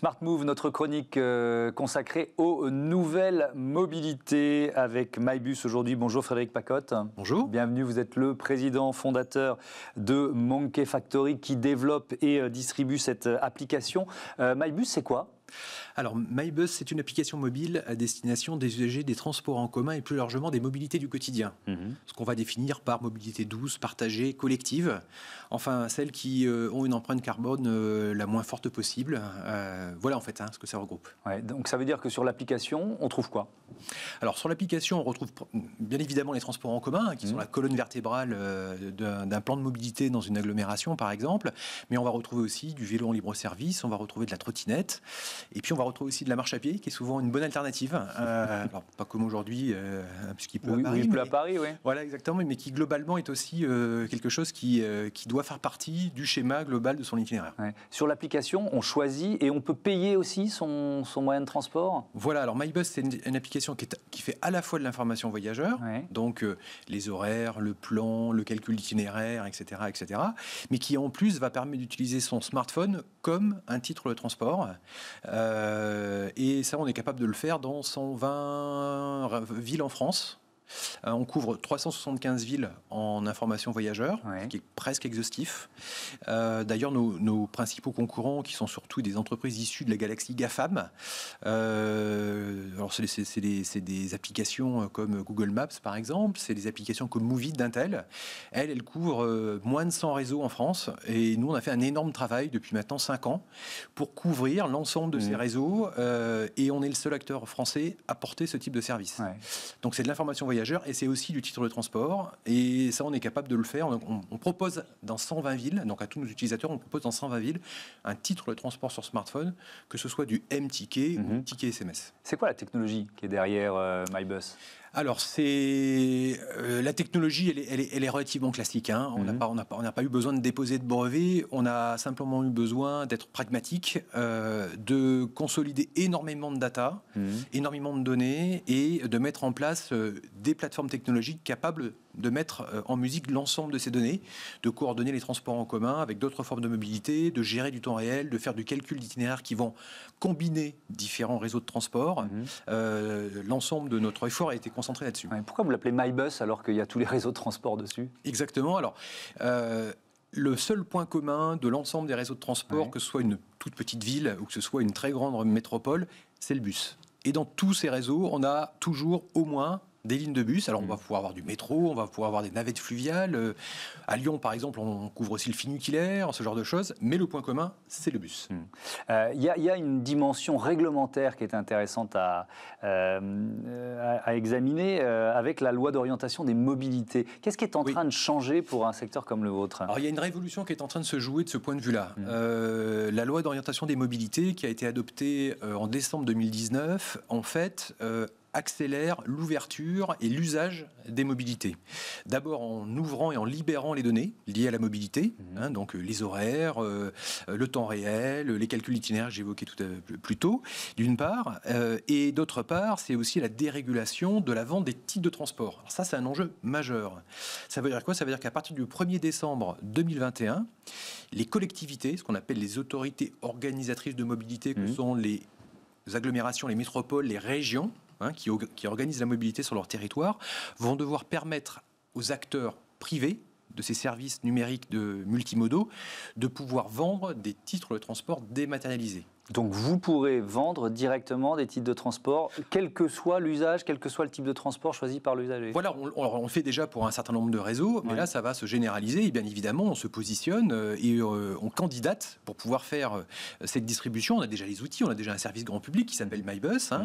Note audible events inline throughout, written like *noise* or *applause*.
Smart Move, notre chronique euh, consacrée aux nouvelles mobilités avec MyBus aujourd'hui. Bonjour Frédéric Pacotte. Bonjour. Bienvenue, vous êtes le président fondateur de Monkey Factory qui développe et euh, distribue cette euh, application. MyBus, c'est quoi alors, MyBus, c'est une application mobile à destination des usagers des transports en commun et plus largement des mobilités du quotidien. Mhm. Ce qu'on va définir par mobilité douce, partagée, collective. Enfin, celles qui euh, ont une empreinte carbone euh, la moins forte possible. Euh, voilà en fait hein, ce que ça regroupe. donc ça veut dire que sur l'application, on trouve quoi Alors sur l'application, on retrouve bien évidemment les transports en commun, hein, qui mhm. sont la colonne vertébrale d'un plan de mobilité dans une agglomération par exemple. Mais on va retrouver aussi du vélo en libre service, on va retrouver de la trottinette. Et puis on va retrouver aussi de la marche à pied, qui est souvent une bonne alternative. Euh, *laughs* pas comme aujourd'hui, puisqu'il euh, peut oui, à Paris. à Paris, oui. Voilà, exactement, mais qui globalement est aussi euh, quelque chose qui, qui doit faire partie du schéma global de son itinéraire. Sur l'application, on choisit et on peut payer aussi son, son moyen de transport Voilà, alors MyBus, c'est une, application qui, fait à la fois de l'information voyageur, donc les horaires, le plan, le calcul itinéraire, etc., etc., mais qui en plus va permettre d'utiliser son smartphone comme un titre de transport. Euh, et ça, on est capable de le faire dans 120 villes en France. Euh, on couvre 375 villes en information voyageurs, ce qui est presque exhaustif. Euh, d'ailleurs, nos, principaux concurrents, qui sont surtout des entreprises issues de la galaxie GAFAM, euh, alors c'est des, applications comme Google Maps, par exemple, c'est des applications comme Movie d'Intel. Elle, elle couvre moins de 100 réseaux en France. Et nous, on a fait un énorme travail depuis maintenant 5 ans pour couvrir l'ensemble de ces mmh. réseaux. et on est le seul acteur français à porter ce type de service. Donc c'est de l'information voyageur et c'est aussi du titre de transport. Et ça, on est capable de le faire. on, propose dans 120 villes, donc à tous nos utilisateurs, on propose dans 120 villes un titre de transport sur smartphone, que ce soit du M-ticket ou mhm. ticket SMS. C'est quoi la technologie qui est derrière euh, MyBus alors, c'est euh, la technologie, elle est, relativement classique. Hein. Mhm. On n'a pas, eu besoin de déposer de brevets. On a simplement eu besoin d'être pragmatique, euh, de consolider énormément de data, mhm. énormément de données, et de mettre en place euh, des plateformes technologiques capables de mettre euh, en musique l'ensemble de ces données, de coordonner les transports en commun avec d'autres formes de mobilité, de gérer du temps réel, de faire du calcul d'itinéraires qui vont combiner différents réseaux de transport. Mhm. Euh, l'ensemble de notre effort a été concentré là-dessus. pourquoi vous l'appelez MyBus alors qu'il y a tous les réseaux de transport dessus Exactement. Alors. Euh, le seul point commun de l'ensemble des réseaux de transport, que ce soit une toute petite ville ou que ce soit une très grande métropole, c'est le bus. Et dans tous ces réseaux, on a toujours au moins des lignes de bus. Alors, on va mm. pouvoir avoir du métro, on va pouvoir avoir des navettes fluviales. Euh, à Lyon, par exemple, on couvre aussi le funiculaire, ce genre de choses. Mais le point commun, c'est le bus. Mm. Euh, il y, a une dimension réglementaire qui est intéressante à, euh, examiner avec la loi d'orientation des mobilités. Qu'est-ce qui est en train de changer pour un secteur comme le vôtre il y a une révolution qui est en train de se jouer de ce point de vue-là. Mm. la loi d'orientation des mobilités qui a été adoptée en décembre 2019, en fait, accélère l'ouverture et l'usage des mobilités. D'abord en ouvrant et en libérant les données liées à la mobilité, mhm. hein, donc euh, les horaires, euh, le temps réel, les calculs itinéraires que j'évoquais tout à, plus tôt, d'une part, euh, et d'autre part, c'est aussi la dérégulation de la vente des types de transport. Alors ça, c'est un enjeu majeur. Ça veut dire quoi Ça veut dire qu'à partir du 1er décembre 2021, les collectivités, ce qu'on appelle les autorités organisatrices de mobilité, que mhm. sont les agglomérations, les métropoles, les régions, Hein, qui, qui organisent la mobilité sur leur territoire, vont devoir permettre aux acteurs privés de ces services numériques de multimodaux de pouvoir vendre des titres de transport dématérialisés. Donc vous pourrez vendre directement des titres de transport, quel que soit l'usage, quel que soit le type de transport choisi par l'usager. Voilà, on, fait déjà pour un certain nombre de réseaux, mais là ça va se généraliser et bien évidemment on se positionne euh, et euh, on candidate pour pouvoir faire euh, cette distribution. On a déjà les outils, on a déjà un service grand public qui s'appelle MyBus, hein,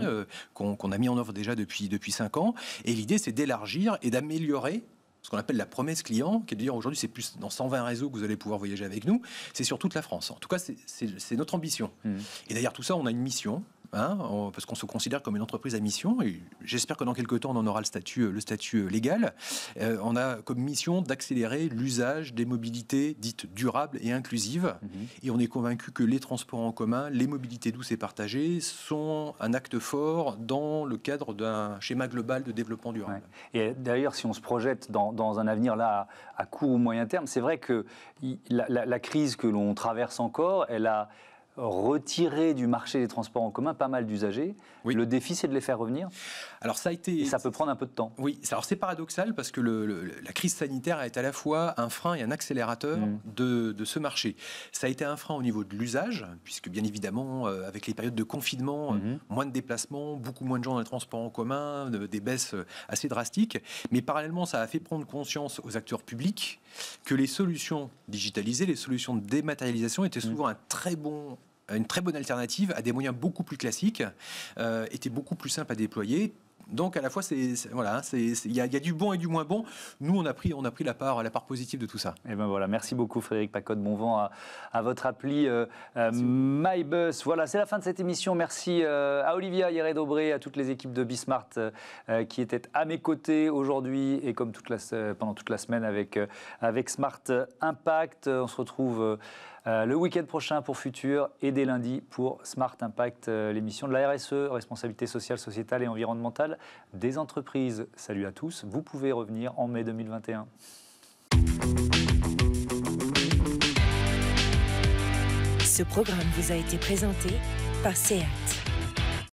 qu'on a mis en œuvre déjà depuis, depuis 5 ans. Et l'idée c'est d'élargir et d'améliorer ce qu'on appelle la promesse client, qui est de dire aujourd'hui c'est plus dans 120 réseaux que vous allez pouvoir voyager avec nous, c'est sur toute la France. En tout cas, c'est notre ambition. Hmm. Et d'ailleurs, tout ça, on a une mission Hein, parce qu'on se considère comme une entreprise à mission. Et j'espère que dans quelques temps, on en aura le statut, le statut euh, légal. Euh, on a comme mission d'accélérer l'usage des mobilités dites durables et inclusives. Mhm. Et on est convaincu que les transports en commun, les mobilités douces et partagées sont un acte fort dans le cadre d'un schéma global de développement durable. Et d'ailleurs, si on se projette dans, un avenir là à, court ou moyen terme, c'est vrai que la, la crise que l'on traverse encore, elle a retirer du marché des transports en commun pas mal d'usagers. Oui. Le défi, c'est de les faire revenir. Alors ça a été. Et ça peut prendre un peu de temps. Oui. Alors c'est paradoxal parce que la crise sanitaire a été à la fois un frein et un accélérateur mmh. de, ce marché. Ça a été un frein au niveau de l'usage, puisque bien évidemment, euh, avec les périodes de confinement, euh, mmh. moins de déplacements, beaucoup moins de gens dans les transports en commun, des baisses euh, assez drastiques. Mais parallèlement, ça a fait prendre conscience aux acteurs publics que les solutions digitalisées, les solutions de dématérialisation étaient mmh. souvent un très bon une très bonne alternative à des moyens beaucoup plus classiques, euh, était beaucoup plus simple à déployer, donc à la fois, c'est voilà, il y, a du bon et du moins bon. Nous, on a pris, on a pris la part, la part positive de tout ça. Et eh ben voilà, merci beaucoup Frédéric Pacotte. Bon vent à, votre appli euh, euh, MyBus. Voilà, c'est la fin de cette émission. Merci euh, à Olivia Hieré-Dobré, à toutes les équipes de Bismart qui étaient à mes côtés aujourd'hui et comme toute la, pendant toute la semaine avec avec Smart Impact. On se retrouve. le week-end prochain pour Futur et dès lundi pour Smart Impact, l'émission de la RSE, responsabilité sociale, sociétale et environnementale des entreprises. Salut à tous, vous pouvez revenir en mai 2021. Ce programme vous a été présenté par SEAT.